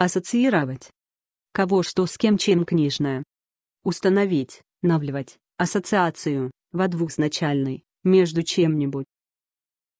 Ассоциировать. Кого что с кем чем книжное. Установить, навливать, ассоциацию, во двухзначальной, между чем-нибудь.